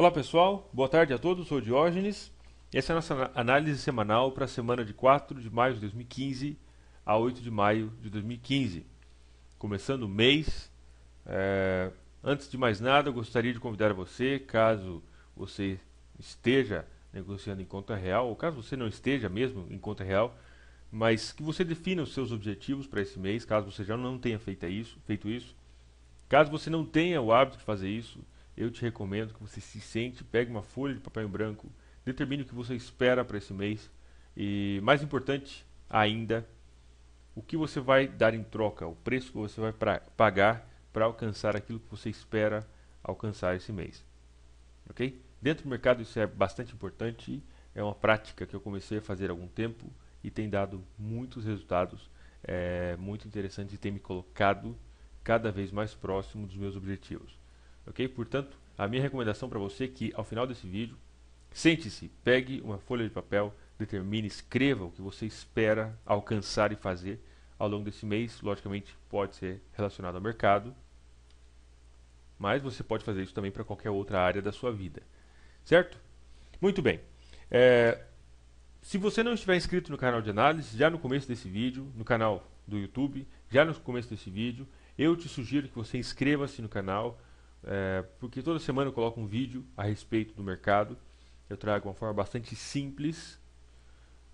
Olá pessoal, boa tarde a todos, sou Diógenes. Essa é a nossa análise semanal para a semana de 4 de maio de 2015 a 8 de maio de 2015. Começando o mês, é... antes de mais nada, gostaria de convidar você, caso você esteja negociando em conta real, ou caso você não esteja mesmo em conta real, mas que você defina os seus objetivos para esse mês, caso você já não tenha feito isso, feito isso. Caso você não tenha o hábito de fazer isso, eu te recomendo que você se sente, pegue uma folha de papel em branco, determine o que você espera para esse mês e, mais importante ainda, o que você vai dar em troca, o preço que você vai pra, pagar para alcançar aquilo que você espera alcançar esse mês. Ok? Dentro do mercado isso é bastante importante, é uma prática que eu comecei a fazer há algum tempo e tem dado muitos resultados é, muito interessante e tem me colocado cada vez mais próximo dos meus objetivos ok? Portanto, a minha recomendação para você é que ao final desse vídeo, sente-se, pegue uma folha de papel, determine, escreva o que você espera alcançar e fazer ao longo desse mês. Logicamente, pode ser relacionado ao mercado, mas você pode fazer isso também para qualquer outra área da sua vida, certo? Muito bem. É, se você não estiver inscrito no canal de análise, já no começo desse vídeo, no canal do YouTube, já no começo desse vídeo, eu te sugiro que você inscreva-se no canal, é, porque toda semana eu coloco um vídeo a respeito do mercado. Eu trago uma forma bastante simples.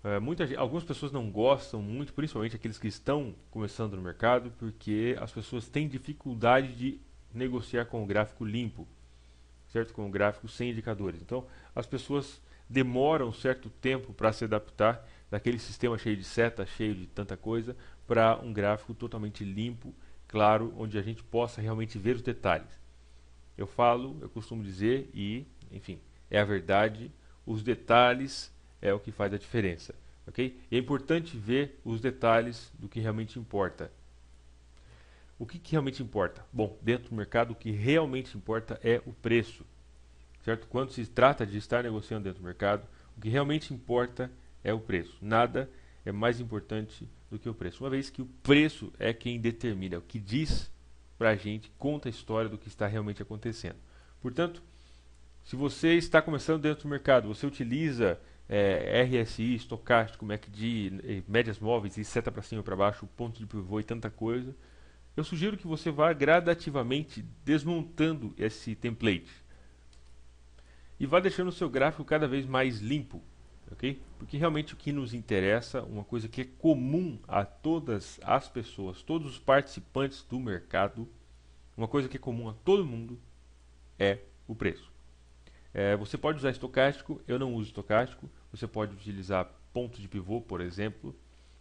É, muita, gente, algumas pessoas não gostam muito, principalmente aqueles que estão começando no mercado, porque as pessoas têm dificuldade de negociar com o gráfico limpo, certo? Com o gráfico sem indicadores. Então, as pessoas demoram um certo tempo para se adaptar daquele sistema cheio de seta, cheio de tanta coisa, para um gráfico totalmente limpo, claro, onde a gente possa realmente ver os detalhes. Eu falo, eu costumo dizer e, enfim, é a verdade. Os detalhes é o que faz a diferença, ok? E é importante ver os detalhes do que realmente importa. O que, que realmente importa? Bom, dentro do mercado o que realmente importa é o preço, certo? Quando se trata de estar negociando dentro do mercado, o que realmente importa é o preço. Nada é mais importante do que o preço, uma vez que o preço é quem determina, o que diz para a gente, conta a história do que está realmente acontecendo. Portanto, se você está começando dentro do mercado, você utiliza é, eh, RSI, estocástico, MACD, eh, médias móveis e seta para cima e para baixo, ponto de pivô e tanta coisa, eu sugiro que você vá gradativamente desmontando esse template e vá deixando o seu gráfico cada vez mais limpo ok? Porque realmente o que nos interessa, uma coisa que é comum a todas as pessoas, todos os participantes do mercado, uma coisa que é comum a todo mundo é o preço. É, você pode usar estocástico, eu não uso estocástico. Você pode utilizar ponto de pivô, por exemplo.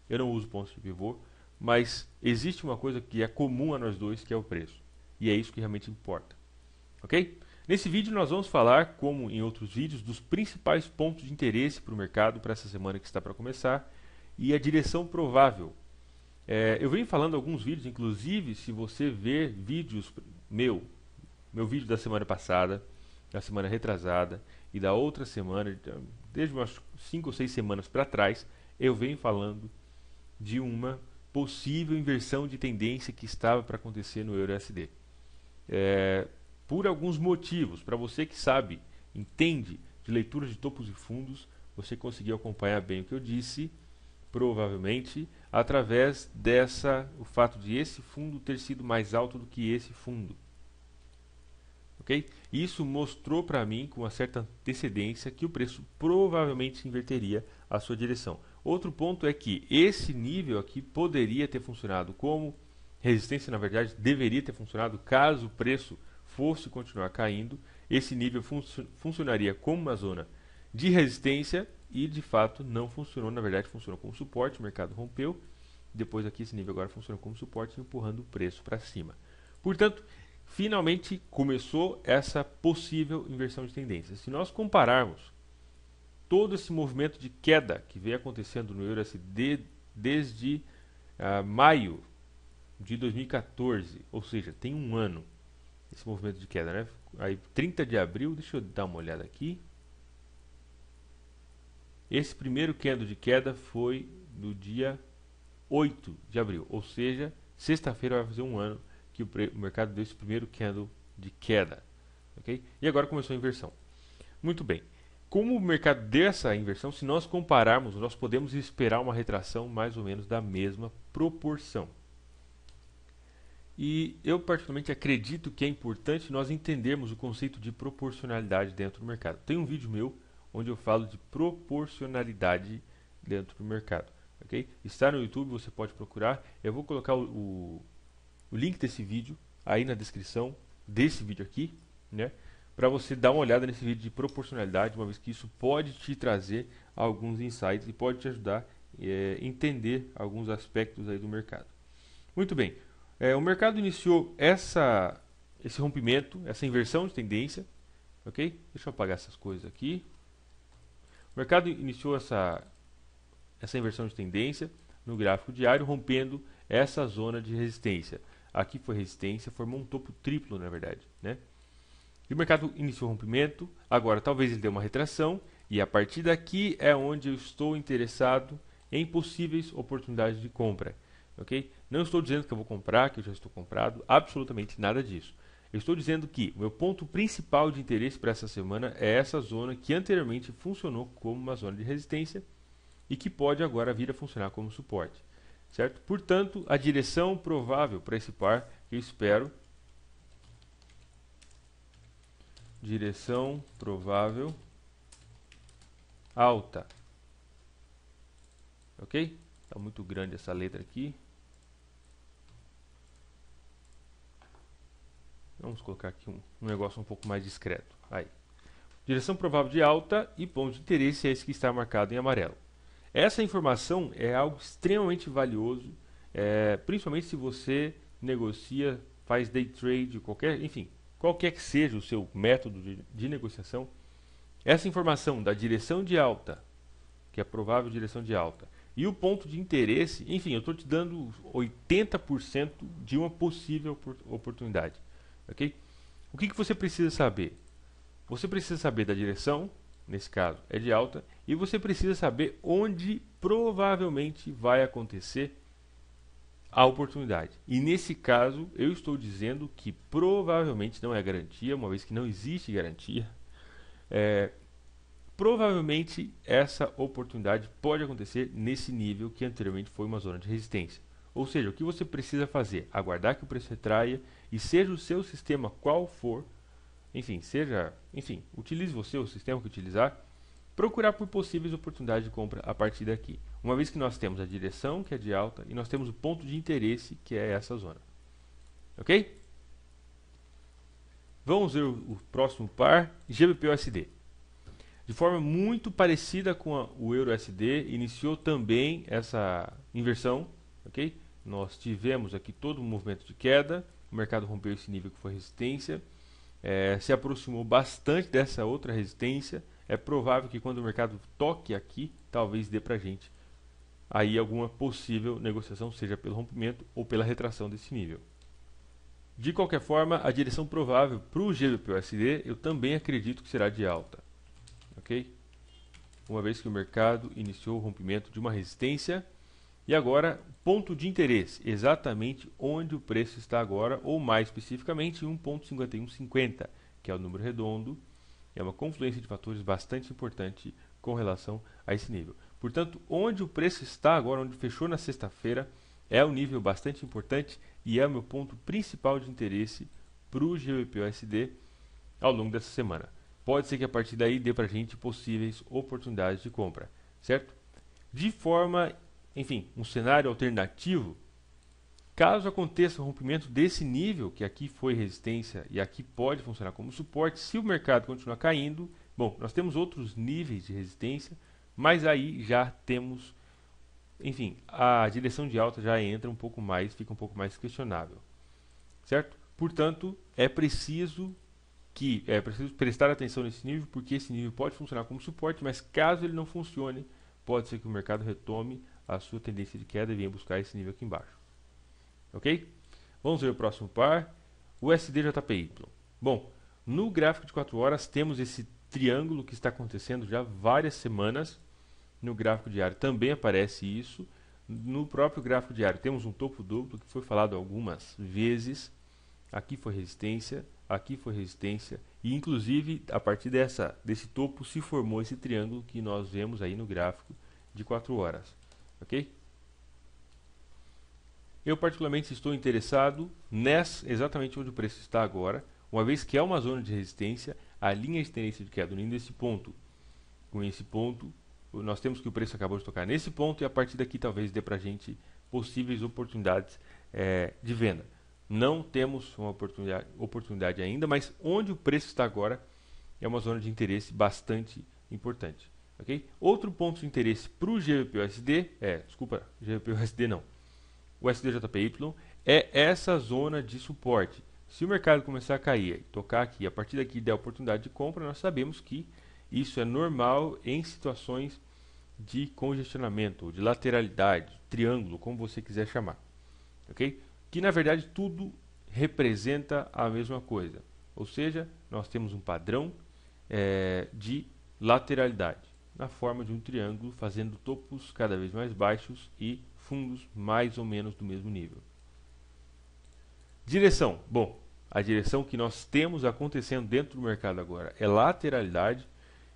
Eu não uso ponto de pivô, mas existe uma coisa que é comum a nós dois, que é o preço. E é isso que realmente importa. Ok? Nesse vídeo nós vamos falar, como em outros vídeos, dos principais pontos de interesse para o mercado para essa semana que está para começar e a direção provável. É, eu venho falando alguns vídeos, inclusive se você ver vídeos meu, meu vídeo da semana passada, da semana retrasada e da outra semana, desde umas 5 ou 6 semanas para trás, eu venho falando de uma possível inversão de tendência que estava para acontecer no EURSD. É, por alguns motivos. Para você que sabe, entende de leitura de topos e fundos, você conseguiu acompanhar bem o que eu disse, provavelmente através dessa o fato de esse fundo ter sido mais alto do que esse fundo. OK? Isso mostrou para mim com uma certa antecedência que o preço provavelmente inverteria a sua direção. Outro ponto é que esse nível aqui poderia ter funcionado como resistência, na verdade, deveria ter funcionado caso o preço fosse continuar caindo, esse nível fun funcionaria como uma zona de resistência e de fato não funcionou, na verdade funcionou como suporte, o mercado rompeu. Depois aqui esse nível agora funciona como suporte, empurrando o preço para cima. Portanto, finalmente começou essa possível inversão de tendência. Se nós compararmos todo esse movimento de queda que vem acontecendo no EURSD desde uh, maio de 2014, ou seja, tem um ano, esse movimento de queda, né? Aí 30 de abril, deixa eu dar uma olhada aqui. Esse primeiro candle de queda foi no dia 8 de abril, ou seja, sexta-feira vai fazer um ano que o, o mercado deu esse primeiro candle de queda, ok? E agora começou a inversão. Muito bem. Como o mercado deu essa inversão, se nós compararmos, nós podemos esperar uma retração mais ou menos da mesma proporção. E eu, particularmente, acredito que é importante nós entendermos o conceito de proporcionalidade dentro do mercado. Tem um vídeo meu onde eu falo de proporcionalidade dentro do mercado. Okay? Está no YouTube, você pode procurar. Eu vou colocar o, o, o link desse vídeo aí na descrição desse vídeo aqui, né? para você dar uma olhada nesse vídeo de proporcionalidade, uma vez que isso pode te trazer alguns insights e pode te ajudar a eh, é, entender alguns aspectos aí do mercado. Muito bem, é, o mercado iniciou essa, esse rompimento, essa inversão de tendência, ok? Deixa eu apagar essas coisas aqui. O mercado iniciou essa, essa inversão de tendência no gráfico diário, rompendo essa zona de resistência. Aqui foi resistência, formou um topo triplo, na verdade, né? E o mercado iniciou o rompimento, agora talvez ele dê uma retração, e a partir daqui é onde eu estou interessado em possíveis oportunidades de compra ok? Não estou dizendo que eu vou comprar, que eu já estou comprado, absolutamente nada disso. Eu estou dizendo que o meu ponto principal de interesse para essa semana é essa zona que anteriormente funcionou como uma zona de resistência e que pode agora vir a funcionar como suporte, certo? Portanto, a direção provável para esse par eu espero direção provável alta. OK? Tá muito grande essa letra aqui. Vamos colocar aqui um, um negócio um pouco mais discreto. Aí. Direção provável de alta e ponto de interesse é esse que está marcado em amarelo. Essa informação é algo extremamente valioso, é, principalmente se você negocia, faz day trade, qualquer, enfim, qualquer que seja o seu método de, de negociação. Essa informação da direção de alta, que é provável direção de alta, e o ponto de interesse, enfim, eu estou te dando 80% de uma possível oportunidade. Ok? O que, que você precisa saber? Você precisa saber da direção, nesse caso é de alta, e você precisa saber onde provavelmente vai acontecer a oportunidade. E nesse caso, eu estou dizendo que provavelmente não é garantia, uma vez que não existe garantia. É, provavelmente essa oportunidade pode acontecer nesse nível que anteriormente foi uma zona de resistência. Ou seja, o que você precisa fazer? Aguardar que o preço retraia e seja o seu sistema qual for, enfim, seja, enfim, utilize você o sistema que utilizar, procurar por possíveis oportunidades de compra a partir daqui. Uma vez que nós temos a direção, que é de alta, e nós temos o ponto de interesse, que é essa zona. OK? Vamos ver o, o próximo par, GBPUSD De forma muito parecida com a, o EURUSD, iniciou também essa inversão, OK? nós tivemos aqui todo um movimento de queda, o mercado rompeu esse nível que foi resistência, é, se aproximou bastante dessa outra resistência. É provável que quando o mercado toque aqui, talvez dê para gente aí alguma possível negociação, seja pelo rompimento ou pela retração desse nível. De qualquer forma, a direção provável para o GBPUSD eu também acredito que será de alta, ok? Uma vez que o mercado iniciou o rompimento de uma resistência e agora, ponto de interesse, exatamente onde o preço está agora, ou mais especificamente 1,5150, que é o número redondo, é uma confluência de fatores bastante importante com relação a esse nível. Portanto, onde o preço está agora, onde fechou na sexta-feira, é um nível bastante importante e é o meu ponto principal de interesse para o GBPUSD ao longo dessa semana. Pode ser que a partir daí dê para a gente possíveis oportunidades de compra, certo? De forma enfim, um cenário alternativo, caso aconteça o rompimento desse nível, que aqui foi resistência e aqui pode funcionar como suporte, se o mercado continuar caindo, bom, nós temos outros níveis de resistência, mas aí já temos, enfim, a direção de alta já entra um pouco mais, fica um pouco mais questionável, certo? Portanto, é preciso que é preciso prestar atenção nesse nível, porque esse nível pode funcionar como suporte, mas caso ele não funcione, pode ser que o mercado retome a sua tendência de queda e venha buscar esse nível aqui embaixo. Ok? Vamos ver o próximo par. USDJPY. Bom, no gráfico de 4 horas temos esse triângulo que está acontecendo já várias semanas. No gráfico diário também aparece isso. No próprio gráfico diário temos um topo duplo que foi falado algumas vezes. Aqui foi resistência, aqui foi resistência e inclusive a partir dessa desse topo se formou esse triângulo que nós vemos aí no gráfico de 4 horas ok? Eu particularmente estou interessado nessa, exatamente onde o preço está agora, uma vez que é uma zona de resistência, a linha de tendência de queda unindo esse ponto com esse ponto, nós temos que o preço acabou de tocar nesse ponto e a partir daqui talvez dê para a gente possíveis oportunidades é, de venda. Não temos uma oportunidade, oportunidade ainda, mas onde o preço está agora é uma zona de interesse bastante importante. Outro ponto de interesse para o GVPUSD é, desculpa, GVPUSD não, o SDJPY é essa zona de suporte. Se o mercado começar a cair, tocar aqui, a partir daqui der oportunidade de compra, nós sabemos que isso é normal em situações de congestionamento, de lateralidade, triângulo, como você quiser chamar. Que na verdade tudo representa a mesma coisa. Ou seja, nós temos um padrão é, de lateralidade na forma de um triângulo, fazendo topos cada vez mais baixos e fundos mais ou menos do mesmo nível. Direção. Bom, a direção que nós temos acontecendo dentro do mercado agora é lateralidade,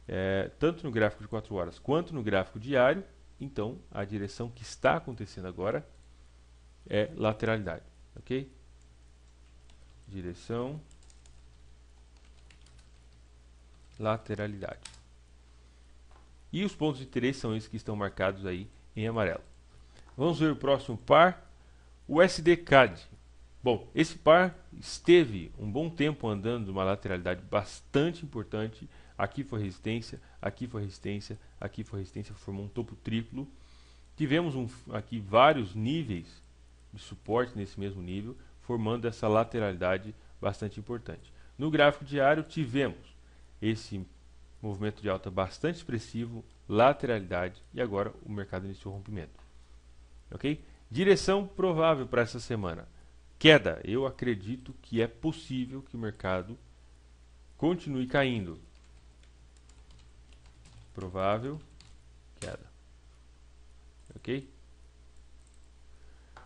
é, tanto no gráfico de 4 horas quanto no gráfico diário. Então, a direção que está acontecendo agora é lateralidade, ok? Direção, lateralidade. E os pontos de interesse são esses que estão marcados aí em amarelo. Vamos ver o próximo par, o SDCAD. Bom, esse par esteve um bom tempo andando uma lateralidade bastante importante. Aqui foi resistência, aqui foi resistência, aqui foi resistência, formou um topo triplo. Tivemos um, aqui vários níveis de suporte nesse mesmo nível, formando essa lateralidade bastante importante. No gráfico diário tivemos esse movimento de alta bastante expressivo, lateralidade e agora o mercado iniciou o rompimento. Ok? Direção provável para essa semana. Queda. Eu acredito que é possível que o mercado continue caindo. Provável queda. Ok?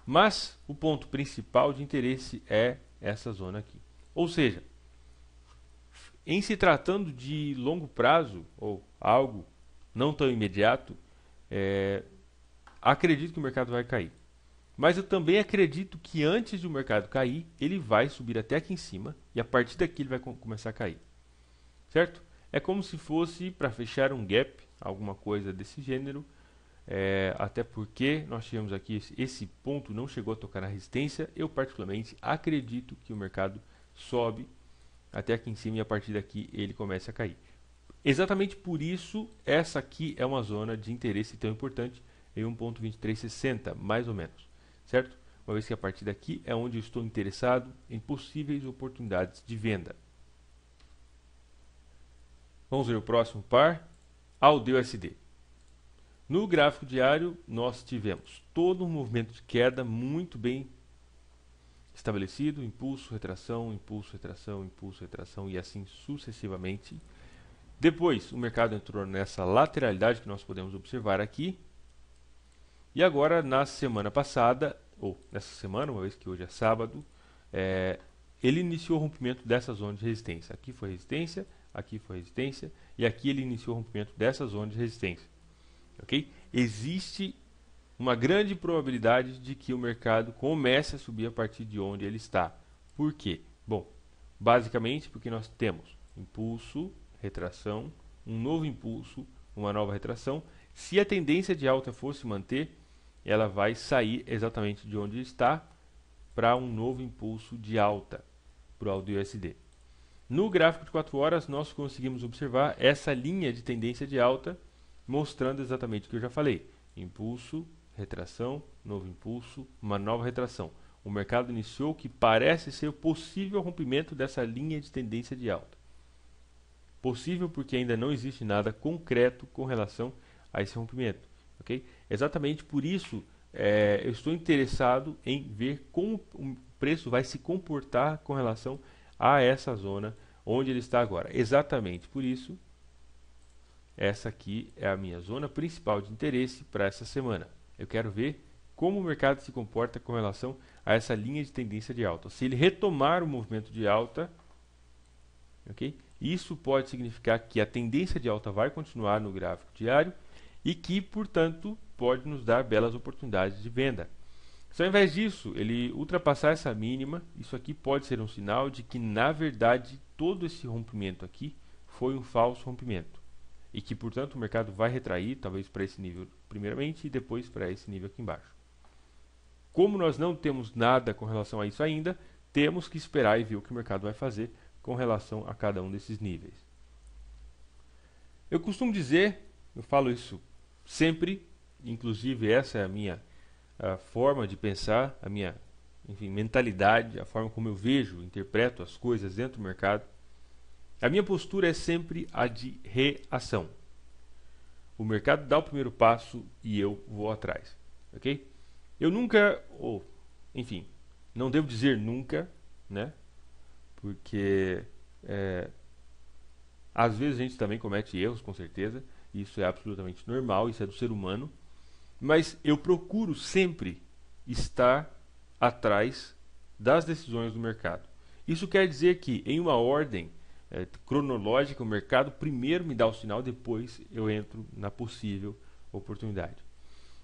Mas o ponto principal de interesse é essa zona aqui. Ou seja, em se tratando de longo prazo, ou algo não tão imediato, é, acredito que o mercado vai cair. Mas eu também acredito que antes do mercado cair, ele vai subir até aqui em cima e a partir daqui ele vai começar a cair. Certo? É como se fosse para fechar um gap, alguma coisa desse gênero. É, até porque nós tivemos aqui esse, esse ponto, não chegou a tocar na resistência. Eu, particularmente, acredito que o mercado sobe até aqui em cima e a partir daqui ele começa a cair. Exatamente por isso, essa aqui é uma zona de interesse tão importante em 1.2360, mais ou menos, certo? Uma vez que a partir daqui é onde eu estou interessado em possíveis oportunidades de venda. Vamos ver o próximo par, ao No gráfico diário, nós tivemos todo um movimento de queda muito bem estabelecido, impulso, retração, impulso, retração, impulso, retração e assim sucessivamente. Depois, o mercado entrou nessa lateralidade que nós podemos observar aqui. E agora, na semana passada, ou nessa semana, uma vez que hoje é sábado, é, ele iniciou o rompimento dessa zona de resistência. Aqui foi resistência, aqui foi resistência, e aqui ele iniciou o rompimento dessa zona de resistência. Ok? Existe uma grande probabilidade de que o mercado comece a subir a partir de onde ele está. Por quê? Bom, basicamente porque nós temos impulso, retração, um novo impulso, uma nova retração. Se a tendência de alta for se manter, ela vai sair exatamente de onde está para um novo impulso de alta para o Aldo USD. No gráfico de 4 horas, nós conseguimos observar essa linha de tendência de alta, mostrando exatamente o que eu já falei: impulso, retração, novo impulso, uma nova retração. O mercado iniciou o que parece ser o possível rompimento dessa linha de tendência de alta. Possível porque ainda não existe nada concreto com relação a esse rompimento. Okay? Exatamente por isso é, eu estou interessado em ver como o preço vai se comportar com relação a essa zona onde ele está agora. Exatamente por isso, essa aqui é a minha zona principal de interesse para essa semana. Eu quero ver como o mercado se comporta com relação a essa linha de tendência de alta. Se ele retomar o movimento de alta, isso pode significar que a tendência de alta vai continuar no gráfico diário e que, portanto, pode nos dar belas oportunidades de venda. Se ao invés disso ele ultrapassar essa mínima, isso aqui pode ser um sinal de que, na verdade, todo esse rompimento aqui foi um falso rompimento e que, portanto, o mercado vai retrair, talvez para esse nível primeiramente e depois para esse nível aqui embaixo. Como nós não temos nada com relação a isso ainda, temos que esperar e ver o que o mercado vai fazer com relação a cada um desses níveis. Eu costumo dizer, eu falo isso sempre, inclusive essa é a minha a forma de pensar, a minha enfim, mentalidade, a forma como eu vejo, interpreto as coisas dentro do mercado, a minha postura é sempre a de reação. O mercado dá o primeiro passo e eu vou atrás, ok? Eu nunca, ou enfim, não devo dizer nunca, né? Porque é, às vezes a gente também comete erros, com certeza. Isso é absolutamente normal, isso é do ser humano. Mas eu procuro sempre estar atrás das decisões do mercado. Isso quer dizer que, em uma ordem é, cronológica, o mercado primeiro me dá o sinal, depois eu entro na possível oportunidade.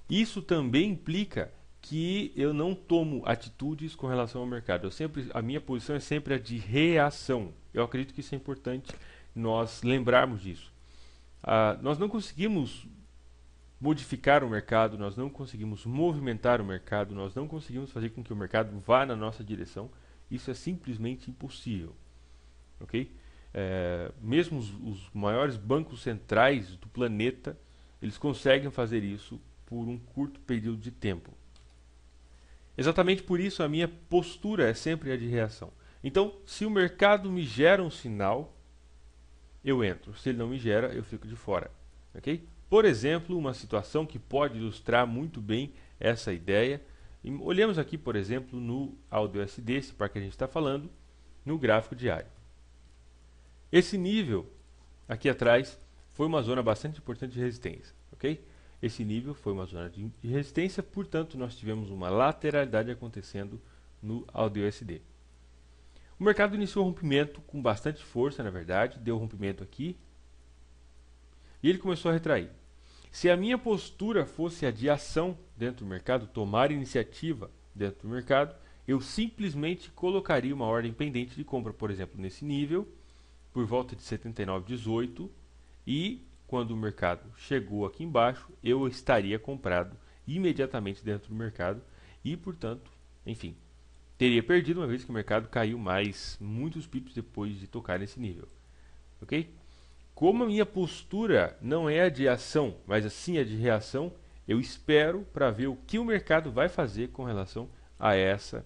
Isso também implica que eu não tomo atitudes com relação ao mercado. Eu sempre, a minha posição é sempre a de reação. Eu acredito que isso é importante nós lembrarmos disso. Ah, nós não conseguimos modificar o mercado, nós não conseguimos movimentar o mercado, nós não conseguimos fazer com que o mercado vá na nossa direção. Isso é simplesmente impossível. ok? é, mesmo os, os, maiores bancos centrais do planeta, eles conseguem fazer isso por um curto período de tempo. Exatamente por isso a minha postura é sempre a de reação. Então, se o mercado me gera um sinal, eu entro. Se ele não me gera, eu fico de fora. Okay? Por exemplo, uma situação que pode ilustrar muito bem essa ideia. Olhamos olhemos aqui, por exemplo, no AudoSD, esse par que a gente está falando, no gráfico diário. Esse nível aqui atrás foi uma zona bastante importante de resistência, ok? Esse nível foi uma zona de resistência, portanto, nós tivemos uma lateralidade acontecendo no AUDUSD. O mercado iniciou o rompimento com bastante força, na verdade, deu rompimento aqui e ele começou a retrair. Se a minha postura fosse a de ação dentro do mercado, tomar iniciativa dentro do mercado, eu simplesmente colocaria uma ordem pendente de compra, por exemplo, nesse nível por volta de 79,18 e quando o mercado chegou aqui embaixo, eu estaria comprado imediatamente dentro do mercado e, portanto, enfim, teria perdido uma vez que o mercado caiu mais muitos pips depois de tocar nesse nível. OK? Como a minha postura não é a de ação, mas assim a de reação, eu espero para ver o que o mercado vai fazer com relação a essa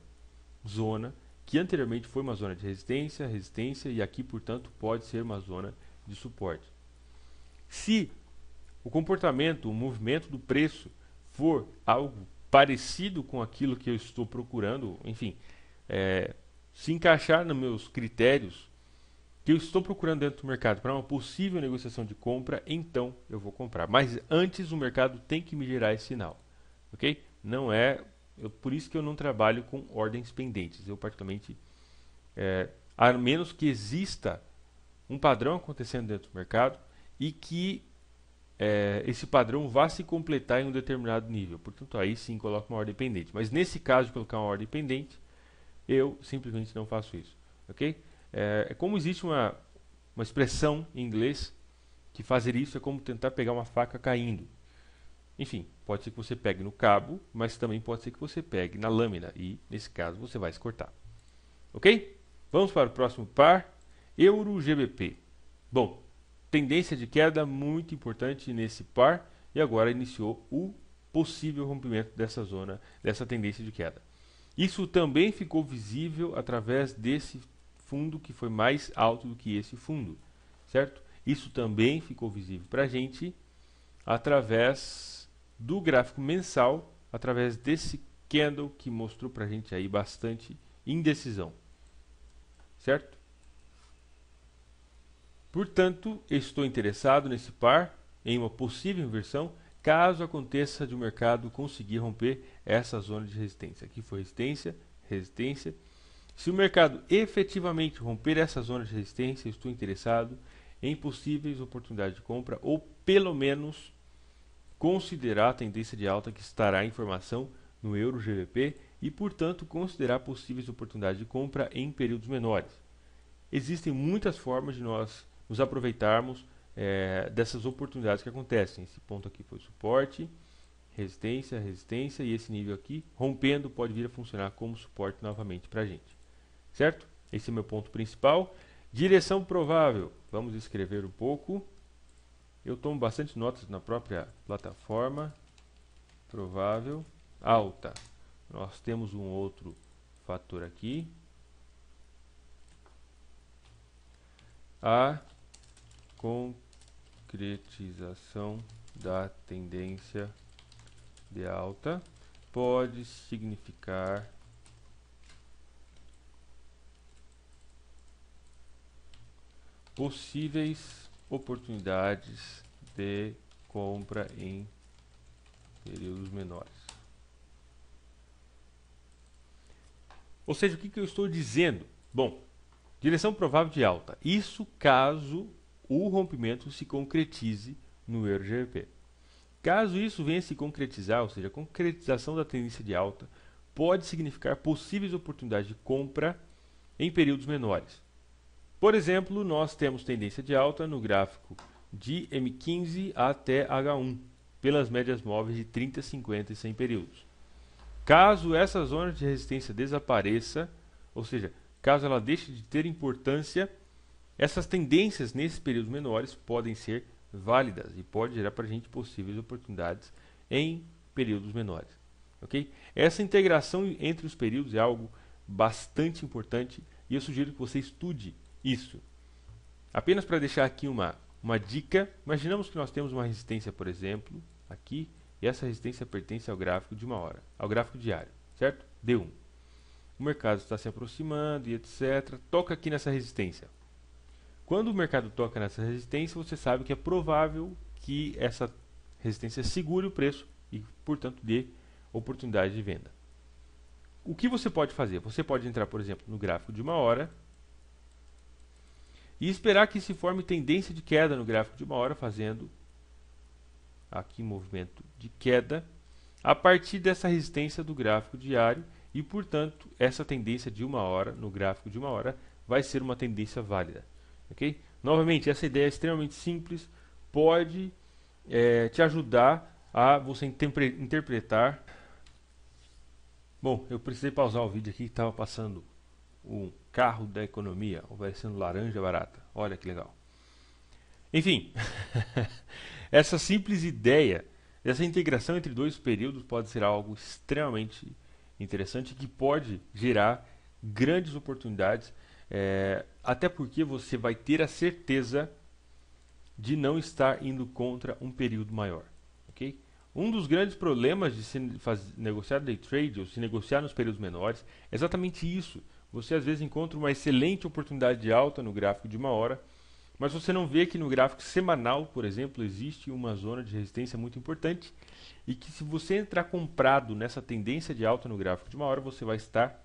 zona que anteriormente foi uma zona de resistência, resistência e aqui, portanto, pode ser uma zona de suporte. Se o comportamento, o movimento do preço for algo parecido com aquilo que eu estou procurando, enfim, é, se encaixar nos meus critérios que eu estou procurando dentro do mercado para uma possível negociação de compra, então eu vou comprar. Mas antes o mercado tem que me gerar esse sinal, ok? Não é eu, por isso que eu não trabalho com ordens pendentes. Eu, particularmente, é, a menos que exista um padrão acontecendo dentro do mercado e que é, esse padrão vá se completar em um determinado nível. Portanto, aí sim coloco uma ordem pendente. Mas nesse caso de colocar uma ordem pendente, eu simplesmente não faço isso. Ok? É, é como existe uma, uma expressão em inglês que fazer isso é como tentar pegar uma faca caindo. Enfim, pode ser que você pegue no cabo, mas também pode ser que você pegue na lâmina. E, nesse caso, você vai escortar. Ok? Vamos para o próximo par. Euro GBP. Bom, tendência de queda muito importante nesse par. E agora iniciou o possível rompimento dessa zona, dessa tendência de queda. Isso também ficou visível através desse fundo que foi mais alto do que esse fundo, certo? Isso também ficou visível para a gente através do gráfico mensal através desse candle que mostrou para a gente aí bastante indecisão, certo? Portanto, estou interessado nesse par em uma possível inversão caso aconteça de o um mercado conseguir romper essa zona de resistência. Aqui foi resistência, resistência. Se o mercado efetivamente romper essa zona de resistência, estou interessado em possíveis oportunidades de compra ou pelo menos considerar a tendência de alta que estará em formação no euro GBP e, portanto, considerar possíveis oportunidades de compra em períodos menores. Existem muitas formas de nós nos aproveitarmos é, dessas oportunidades que acontecem. Esse ponto aqui foi suporte, resistência, resistência e esse nível aqui, rompendo, pode vir a funcionar como suporte novamente para a gente. Certo? Esse é o meu ponto principal. Direção provável. Vamos escrever um pouco. Eu tomo bastante notas na própria plataforma. Provável alta. Nós temos um outro fator aqui. A concretização da tendência de alta pode significar possíveis oportunidades de compra em períodos menores. Ou seja, o que, que eu estou dizendo? Bom, direção provável de alta. Isso caso o rompimento se concretize no euro Caso isso venha se concretizar, ou seja, a concretização da tendência de alta, pode significar possíveis oportunidades de compra em períodos menores. Por exemplo, nós temos tendência de alta no gráfico de M15 até H1, pelas médias móveis de 30, 50 e 100 períodos. Caso essa zona de resistência desapareça, ou seja, caso ela deixe de ter importância, essas tendências nesses períodos menores podem ser válidas e pode gerar para a gente possíveis oportunidades em períodos menores. Okay? Essa integração entre os períodos é algo bastante importante e eu sugiro que você estude isso. Apenas para deixar aqui uma, uma dica, imaginamos que nós temos uma resistência, por exemplo, aqui, e essa resistência pertence ao gráfico de uma hora, ao gráfico diário, certo? D1. O mercado está se aproximando e etc. Toca aqui nessa resistência. Quando o mercado toca nessa resistência, você sabe que é provável que essa resistência segure o preço e, portanto, dê oportunidade de venda. O que você pode fazer? Você pode entrar, por exemplo, no gráfico de uma hora e esperar que se forme tendência de queda no gráfico de uma hora, fazendo aqui movimento de queda a partir dessa resistência do gráfico diário e, portanto, essa tendência de uma hora no gráfico de uma hora vai ser uma tendência válida. Okay? Novamente, essa ideia é extremamente simples, pode é, te ajudar a você interpretar. Bom, eu precisei pausar o vídeo aqui que estava passando um carro da economia, oferecendo laranja barata. Olha que legal. Enfim, essa simples ideia dessa integração entre dois períodos pode ser algo extremamente interessante que pode gerar grandes oportunidades, é, até porque você vai ter a certeza de não estar indo contra um período maior. Okay? Um dos grandes problemas de se negociar day trade ou se negociar nos períodos menores é exatamente isso. Você às vezes encontra uma excelente oportunidade de alta no gráfico de uma hora, mas você não vê que no gráfico semanal, por exemplo, existe uma zona de resistência muito importante e que se você entrar comprado nessa tendência de alta no gráfico de uma hora, você vai estar,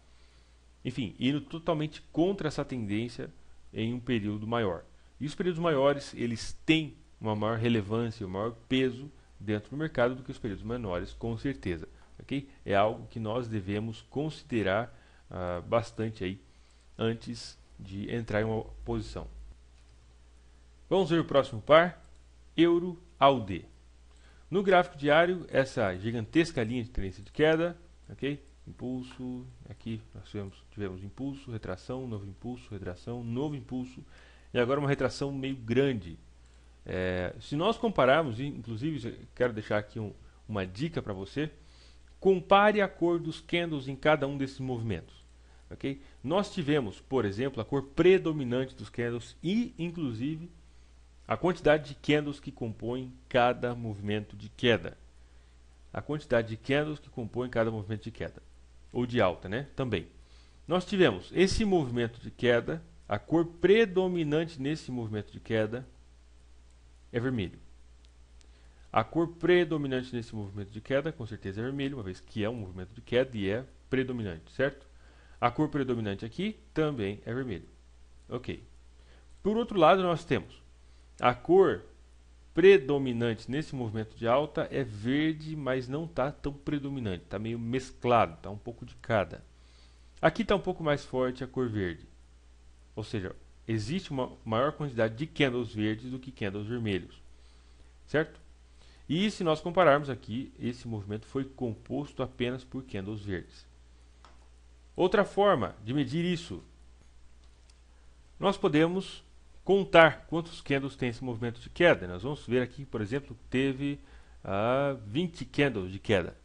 enfim, indo totalmente contra essa tendência em um período maior. E os períodos maiores, eles têm uma maior relevância, um maior peso dentro do mercado do que os períodos menores, com certeza. Okay? É algo que nós devemos considerar uh, bastante aí antes de entrar em uma posição. Vamos ver o próximo par, euro AUD. No gráfico diário, essa gigantesca linha de tendência de queda, ok? Impulso, aqui nós tivemos, tivemos impulso, retração, novo impulso, retração, novo impulso, e agora uma retração meio grande. É, se nós compararmos, inclusive quero deixar aqui um, uma dica para você, compare a cor dos candles em cada um desses movimentos. Okay? Nós tivemos, por exemplo, a cor predominante dos candles e, inclusive, a quantidade de candles que compõem cada movimento de queda. A quantidade de candles que compõem cada movimento de queda. Ou de alta, né? Também. Nós tivemos esse movimento de queda, a cor predominante nesse movimento de queda é vermelho. A cor predominante nesse movimento de queda, com certeza, é vermelho, uma vez que é um movimento de queda e é predominante, certo? A cor predominante aqui também é vermelho. Ok. Por outro lado, nós temos a cor predominante nesse movimento de alta é verde, mas não está tão predominante, está meio mesclado, está um pouco de cada. Aqui está um pouco mais forte a cor verde, ou seja, existe uma maior quantidade de candles verdes do que candles vermelhos, certo? E se nós compararmos aqui, esse movimento foi composto apenas por candles verdes. Outra forma de medir isso, nós podemos contar quantos candles tem esse movimento de queda. Né? Nós vamos ver aqui, por exemplo, teve ah, 20 candles de queda,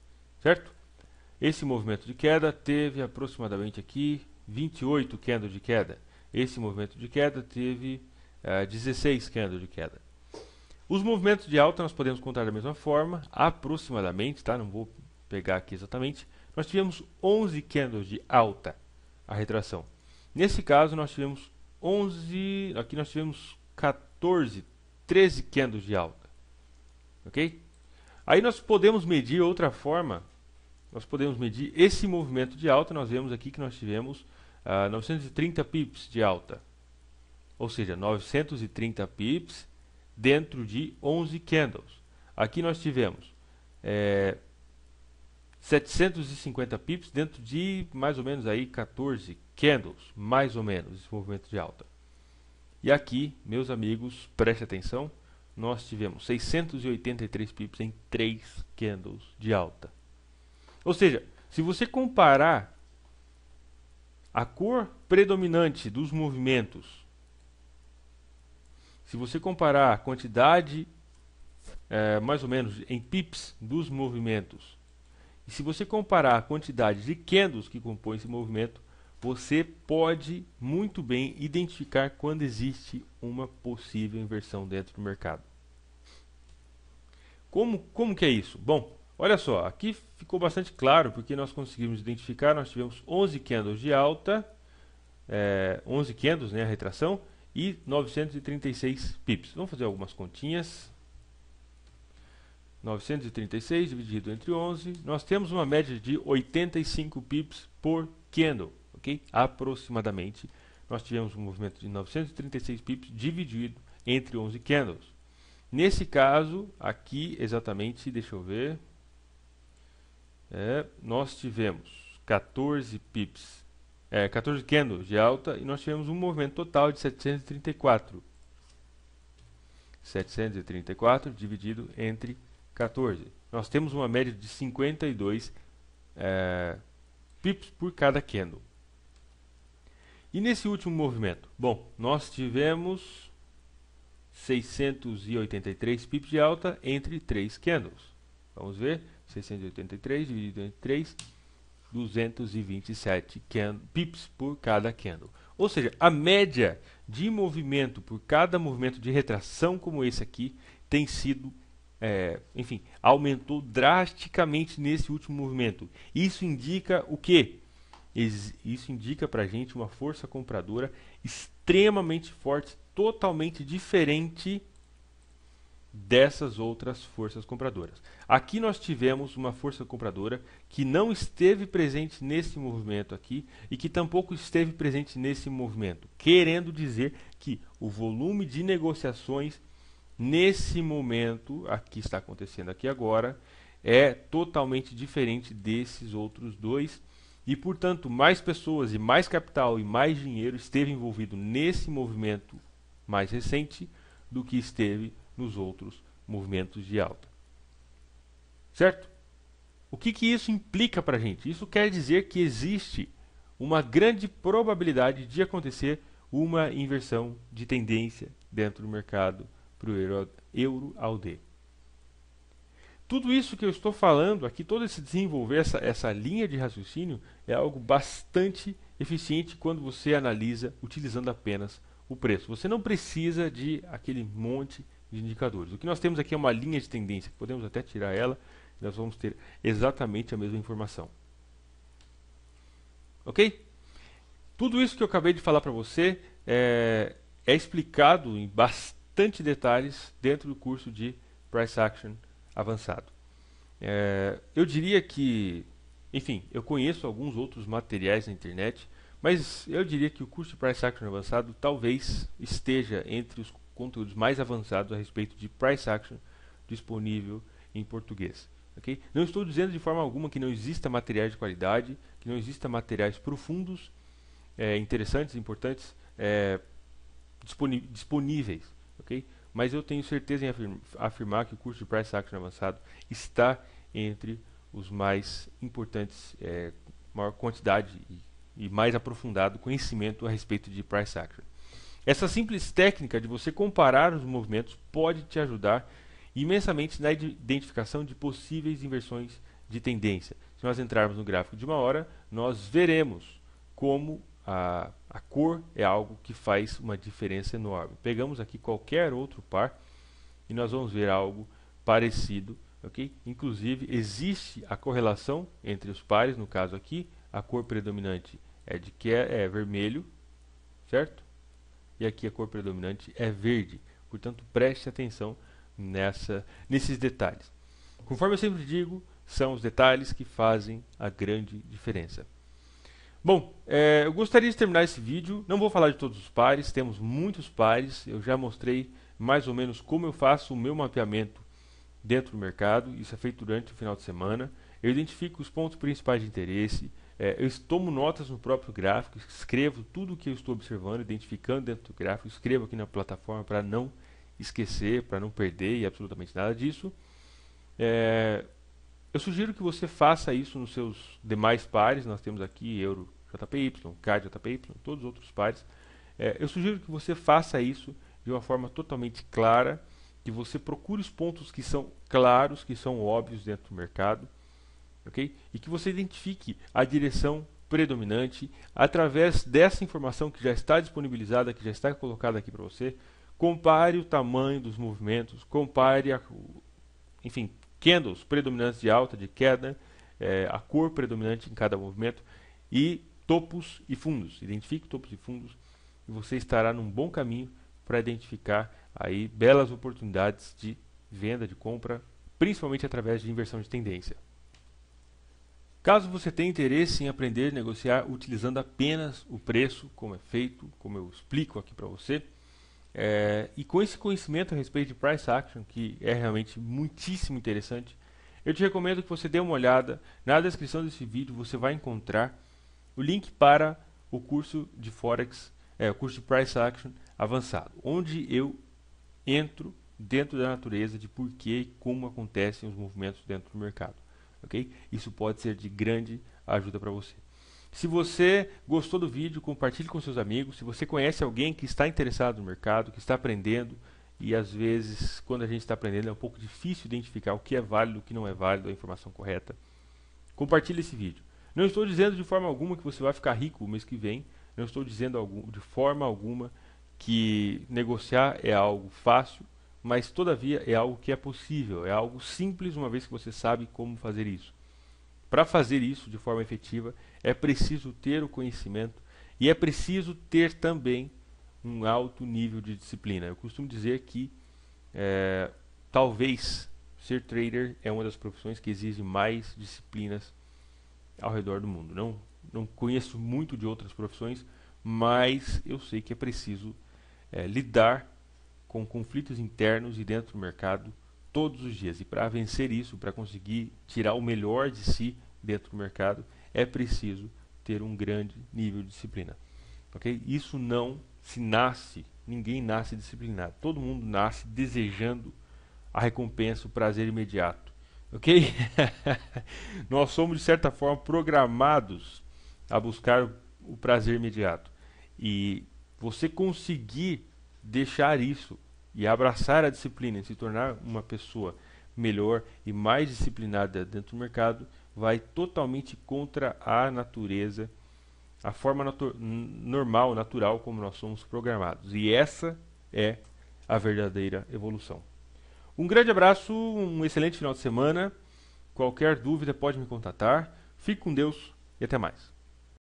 certo? Esse movimento de queda teve aproximadamente aqui 28 candles de queda. Esse movimento de queda teve 16 ah, candles de queda. Os movimentos de alta nós podemos contar da mesma forma, aproximadamente, tá? Não vou pegar aqui exatamente, nós tivemos 11 candles de alta a retração. Nesse caso, nós tivemos 11, aqui nós tivemos 14, 13 candles de alta. OK? Aí nós podemos medir outra forma. Nós podemos medir esse movimento de alta, nós vemos aqui que nós tivemos 930 ah, pips de alta. Ou seja, 930 pips dentro de 11 candles. Aqui nós tivemos é, 750 pips dentro de mais ou menos aí 14 candles, mais ou menos, esse movimento de alta. E aqui, meus amigos, preste atenção, nós tivemos 683 pips em 3 candles de alta. Ou seja, se você comparar a cor predominante dos movimentos, se você comparar a quantidade, é, mais ou menos, em pips dos movimentos e se você comparar a quantidade de candles que compõem esse movimento, você pode muito bem identificar quando existe uma possível inversão dentro do mercado. Como, como que é isso? Bom, olha só, aqui ficou bastante claro porque nós conseguimos identificar, nós tivemos 11 candles de alta, é, eh, 11 candles, né, a retração, e 936 pips. Vamos fazer algumas continhas. 936 dividido entre 11, nós temos uma média de 85 pips por candle, ok? Aproximadamente, nós tivemos um movimento de 936 pips dividido entre 11 candles. Nesse caso, aqui exatamente, deixa eu ver, é, nós tivemos 14 pips, é, 14 candles de alta e nós tivemos um movimento total de 734. 734 dividido entre 11. 14. Nós temos uma média de 52 é, pips por cada candle. E nesse último movimento? Bom, nós tivemos 683 pips de alta entre 3 candles. Vamos ver, 683 dividido entre 3, 227 pips por cada candle. Ou seja, a média de movimento por cada movimento de retração como esse aqui tem sido é, enfim, aumentou drasticamente nesse último movimento. Isso indica o quê? Isso indica para a gente uma força compradora extremamente forte, totalmente diferente dessas outras forças compradoras. Aqui nós tivemos uma força compradora que não esteve presente nesse movimento aqui e que tampouco esteve presente nesse movimento, querendo dizer que o volume de negociações nesse momento, aqui está acontecendo aqui agora, é totalmente diferente desses outros dois. E, portanto, mais pessoas e mais capital e mais dinheiro esteve envolvido nesse movimento mais recente do que esteve nos outros movimentos de alta. Certo? O que, que isso implica para a gente? Isso quer dizer que existe uma grande probabilidade de acontecer uma inversão de tendência dentro do mercado para o euro, ao D. Tudo isso que eu estou falando aqui, todo esse desenvolver, essa, essa linha de raciocínio, é algo bastante eficiente quando você analisa utilizando apenas o preço. Você não precisa de aquele monte de indicadores. O que nós temos aqui é uma linha de tendência, podemos até tirar ela, nós vamos ter exatamente a mesma informação. Ok? Tudo isso que eu acabei de falar para você é, é explicado em bastante bastante detalhes dentro do curso de Price Action avançado. É, eu diria que, enfim, eu conheço alguns outros materiais na internet, mas eu diria que o curso de Price Action avançado talvez esteja entre os conteúdos mais avançados a respeito de Price Action disponível em português. Okay? Não estou dizendo de forma alguma que não exista materiais de qualidade, que não exista materiais profundos, é, interessantes, importantes, é, disponíveis ok? Mas eu tenho certeza em afirma, afirmar que o curso de Price Action Avançado está entre os mais importantes, é, maior quantidade e, e mais aprofundado conhecimento a respeito de Price Action. Essa simples técnica de você comparar os movimentos pode te ajudar imensamente na identificação de possíveis inversões de tendência. Se nós entrarmos no gráfico de uma hora, nós veremos como a, a cor é algo que faz uma diferença enorme. Pegamos aqui qualquer outro par e nós vamos ver algo parecido. Okay? Inclusive, existe a correlação entre os pares, no caso aqui, a cor predominante é de que é, é vermelho, certo? E aqui a cor predominante é verde. Portanto, preste atenção nessa, nesses detalhes. Conforme eu sempre digo, são os detalhes que fazem a grande diferença. Bom, é, eu gostaria de terminar esse vídeo. Não vou falar de todos os pares, temos muitos pares. Eu já mostrei mais ou menos como eu faço o meu mapeamento dentro do mercado. Isso é feito durante o final de semana. Eu identifico os pontos principais de interesse. É, eu tomo notas no próprio gráfico, escrevo tudo o que eu estou observando, identificando dentro do gráfico, escrevo aqui na plataforma para não esquecer, para não perder e absolutamente nada disso. É, eu sugiro que você faça isso nos seus demais pares. Nós temos aqui euro JPY, CAD, JPY, todos os outros pares. É, eu sugiro que você faça isso de uma forma totalmente clara, que você procure os pontos que são claros, que são óbvios dentro do mercado, ok? E que você identifique a direção predominante através dessa informação que já está disponibilizada, que já está colocada aqui para você. Compare o tamanho dos movimentos, compare, a, enfim, candles predominantes de alta, de queda, é, a cor predominante em cada movimento e topos e fundos. Identifique topos e fundos e você estará num bom caminho para identificar aí belas oportunidades de venda, de compra, principalmente através de inversão de tendência. Caso você tenha interesse em aprender a negociar utilizando apenas o preço, como é feito, como eu explico aqui para você, é, e com esse conhecimento a respeito de price action, que é realmente muitíssimo interessante, eu te recomendo que você dê uma olhada na descrição desse vídeo, você vai encontrar o link para o curso de Forex, é, o curso de Price Action avançado, onde eu entro dentro da natureza de por que e como acontecem os movimentos dentro do mercado. Okay? Isso pode ser de grande ajuda para você. Se você gostou do vídeo, compartilhe com seus amigos. Se você conhece alguém que está interessado no mercado, que está aprendendo, e às vezes, quando a gente está aprendendo, é um pouco difícil identificar o que é válido, o que não é válido, a informação correta. Compartilhe esse vídeo. Não estou dizendo de forma alguma que você vai ficar rico o mês que vem. Não estou dizendo algum, de forma alguma que negociar é algo fácil, mas todavia é algo que é possível, é algo simples uma vez que você sabe como fazer isso. Para fazer isso de forma efetiva, é preciso ter o conhecimento e é preciso ter também um alto nível de disciplina. Eu costumo dizer que é, talvez ser trader é uma das profissões que exige mais disciplinas ao redor do mundo. Não, não conheço muito de outras profissões, mas eu sei que é preciso é, lidar com conflitos internos e dentro do mercado todos os dias. E para vencer isso, para conseguir tirar o melhor de si dentro do mercado, é preciso ter um grande nível de disciplina. Okay? Isso não se nasce, ninguém nasce disciplinado. Todo mundo nasce desejando a recompensa, o prazer imediato. Ok? Nós somos, de certa forma, programados a buscar o prazer imediato. E você conseguir deixar isso e abraçar a disciplina e se tornar uma pessoa melhor e mais disciplinada dentro do mercado vai totalmente contra a natureza, a forma natu normal, natural como nós somos programados. E essa é a verdadeira evolução. Um grande abraço, um excelente final de semana. Qualquer dúvida pode me contatar. Fique com Deus e até mais.